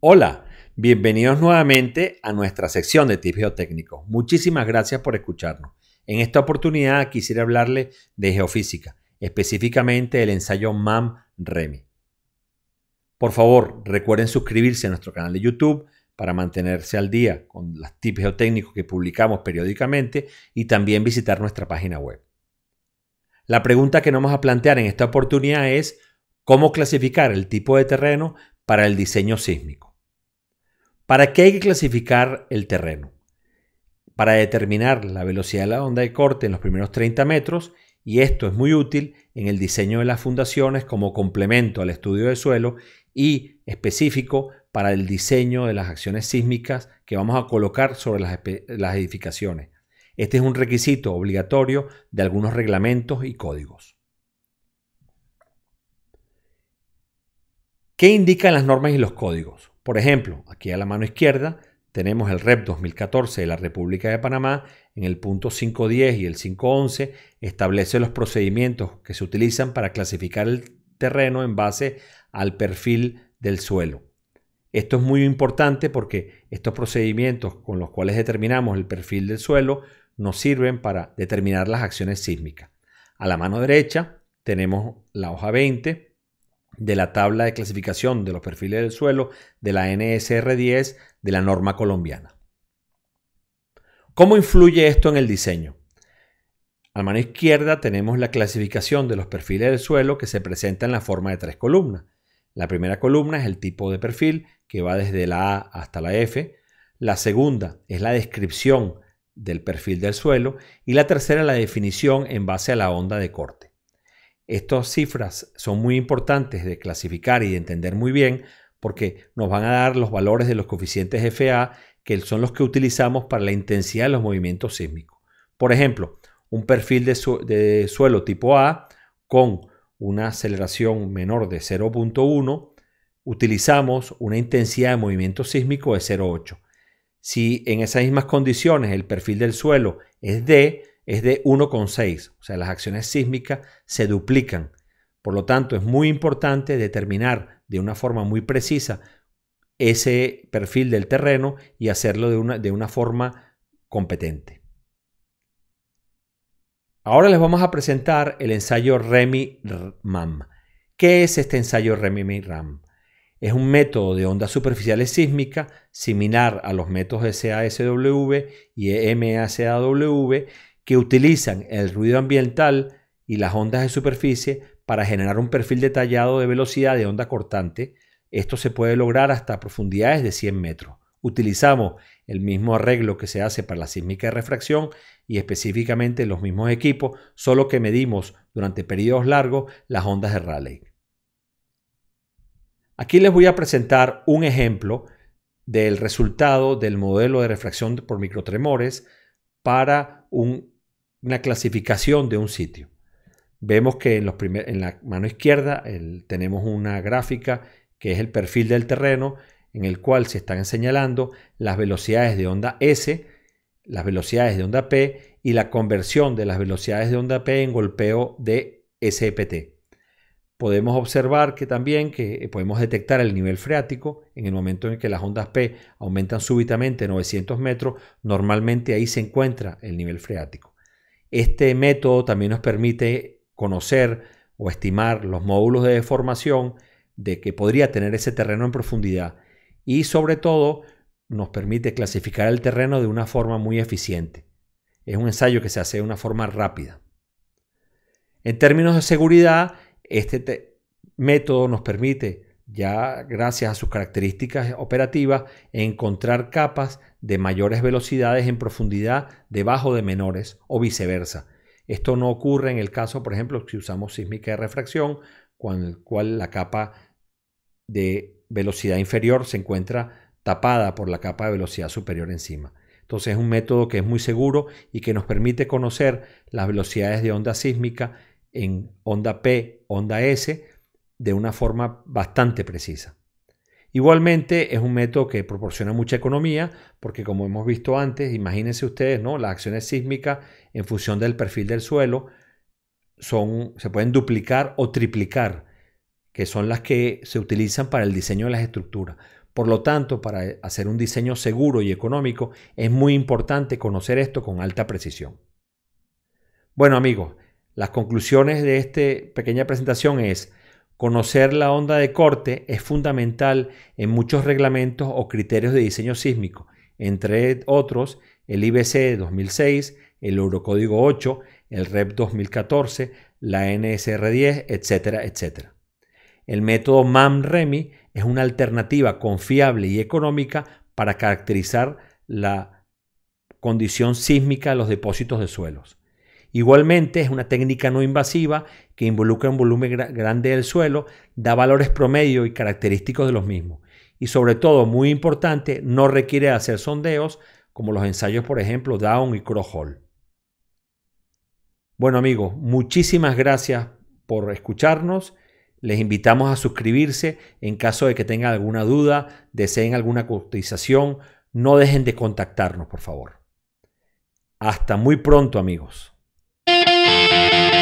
Hola, bienvenidos nuevamente a nuestra sección de tips geotécnicos. Muchísimas gracias por escucharnos. En esta oportunidad quisiera hablarle de geofísica, específicamente el ensayo MAM-REMI. Por favor, recuerden suscribirse a nuestro canal de YouTube para mantenerse al día con los tips geotécnicos que publicamos periódicamente y también visitar nuestra página web. La pregunta que nos vamos a plantear en esta oportunidad es cómo clasificar el tipo de terreno para el diseño sísmico. ¿Para qué hay que clasificar el terreno? Para determinar la velocidad de la onda de corte en los primeros 30 metros y esto es muy útil en el diseño de las fundaciones como complemento al estudio de suelo y específico para el diseño de las acciones sísmicas que vamos a colocar sobre las, las edificaciones. Este es un requisito obligatorio de algunos reglamentos y códigos. ¿Qué indican las normas y los códigos? Por ejemplo, aquí a la mano izquierda tenemos el REP 2014 de la República de Panamá, en el punto 510 y el 511 establece los procedimientos que se utilizan para clasificar el terreno en base al perfil del suelo. Esto es muy importante porque estos procedimientos con los cuales determinamos el perfil del suelo nos sirven para determinar las acciones sísmicas. A la mano derecha tenemos la hoja 20, de la tabla de clasificación de los perfiles del suelo de la NSR10 de la norma colombiana. ¿Cómo influye esto en el diseño? A mano izquierda tenemos la clasificación de los perfiles del suelo que se presenta en la forma de tres columnas. La primera columna es el tipo de perfil que va desde la A hasta la F. La segunda es la descripción del perfil del suelo y la tercera la definición en base a la onda de corte. Estas cifras son muy importantes de clasificar y de entender muy bien porque nos van a dar los valores de los coeficientes FA que son los que utilizamos para la intensidad de los movimientos sísmicos. Por ejemplo, un perfil de, suelo tipo A con una aceleración menor de 0.1, utilizamos una intensidad de movimiento sísmico de 0.8. Si en esas mismas condiciones el perfil del suelo es D, es de 1,6, o sea, las acciones sísmicas se duplican. Por lo tanto, es muy importante determinar de una forma muy precisa ese perfil del terreno y hacerlo de una, forma competente. Ahora les vamos a presentar el ensayo REMI-RAM. ¿Qué es este ensayo REMI-RAM? Es un método de ondas superficiales sísmicas similar a los métodos SASW y e MACAW que utilizan el ruido ambiental y las ondas de superficie para generar un perfil detallado de velocidad de onda cortante. Esto se puede lograr hasta profundidades de 100 metros. Utilizamos el mismo arreglo que se hace para la sísmica de refracción y específicamente los mismos equipos, solo que medimos durante periodos largos las ondas de Rayleigh. Aquí les voy a presentar un ejemplo del resultado del modelo de refracción por microtremores para un una clasificación de un sitio. Vemos que en, los en la mano izquierda tenemos una gráfica que es el perfil del terreno en el cual se están señalando las velocidades de onda S, las velocidades de onda P y la conversión de las velocidades de onda P en golpeo de SPT. Podemos observar que también que eh, podemos detectar el nivel freático en el momento en que las ondas P aumentan súbitamente 900 metros, normalmente ahí se encuentra el nivel freático. Este método también nos permite conocer o estimar los módulos de deformación de que podría tener ese terreno en profundidad y sobre todo nos permite clasificar el terreno de una forma muy eficiente. Es un ensayo que se hace de una forma rápida. En términos de seguridad, este método nos permite ya gracias a sus características operativas, encontrar capas de mayores velocidades en profundidad debajo de menores o viceversa. Esto no ocurre en el caso, por ejemplo, si usamos sísmica de refracción, con el cual la capa de velocidad inferior se encuentra tapada por la capa de velocidad superior encima. Entonces es un método que es muy seguro y que nos permite conocer las velocidades de onda sísmica en onda P, onda S, de una forma bastante precisa. Igualmente es un método que proporciona mucha economía porque como hemos visto antes, imagínense ustedes, ¿no? Las acciones sísmicas en función del perfil del suelo son, se pueden duplicar o triplicar, que son las que se utilizan para el diseño de las estructuras. Por lo tanto, para hacer un diseño seguro y económico es muy importante conocer esto con alta precisión. Bueno amigos, las conclusiones de esta pequeña presentación es Conocer la onda de corte es fundamental en muchos reglamentos o criterios de diseño sísmico, entre otros el IBC 2006, el Eurocódigo 8, el REP 2014, la NSR 10, etcétera, etcétera. El método MAM-REMI es una alternativa confiable y económica para caracterizar la condición sísmica de los depósitos de suelos. Igualmente, es una técnica no invasiva que involucra un volumen grande del suelo, da valores promedio y característicos de los mismos. Y sobre todo, muy importante, no requiere hacer sondeos como los ensayos, por ejemplo, Down y Hall. Bueno amigos, muchísimas gracias por escucharnos. Les invitamos a suscribirse en caso de que tengan alguna duda, deseen alguna cotización. No dejen de contactarnos, por favor. Hasta muy pronto amigos. Música